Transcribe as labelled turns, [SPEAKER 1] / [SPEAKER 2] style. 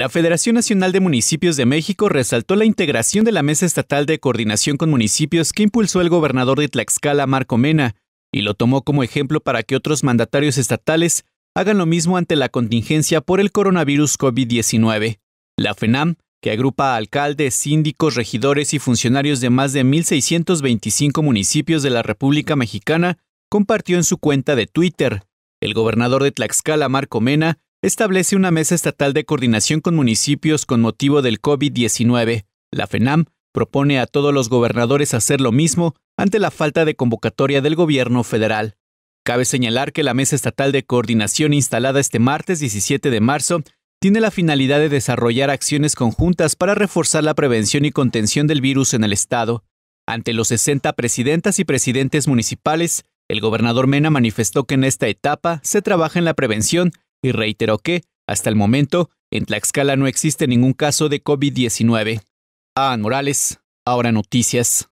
[SPEAKER 1] La Federación Nacional de Municipios de México resaltó la integración de la Mesa Estatal de Coordinación con Municipios que impulsó el gobernador de Tlaxcala, Marco Mena, y lo tomó como ejemplo para que otros mandatarios estatales hagan lo mismo ante la contingencia por el coronavirus COVID-19. La FENAM, que agrupa a alcaldes, síndicos, regidores y funcionarios de más de 1.625 municipios de la República Mexicana, compartió en su cuenta de Twitter. El gobernador de Tlaxcala, Marco Mena, establece una mesa estatal de coordinación con municipios con motivo del COVID-19. La FENAM propone a todos los gobernadores hacer lo mismo ante la falta de convocatoria del gobierno federal. Cabe señalar que la Mesa Estatal de Coordinación instalada este martes 17 de marzo tiene la finalidad de desarrollar acciones conjuntas para reforzar la prevención y contención del virus en el Estado. Ante los 60 presidentas y presidentes municipales, el gobernador Mena manifestó que en esta etapa se trabaja en la prevención y reiteró que, hasta el momento, en Tlaxcala no existe ningún caso de COVID-19.
[SPEAKER 2] Ah, Morales, ahora noticias.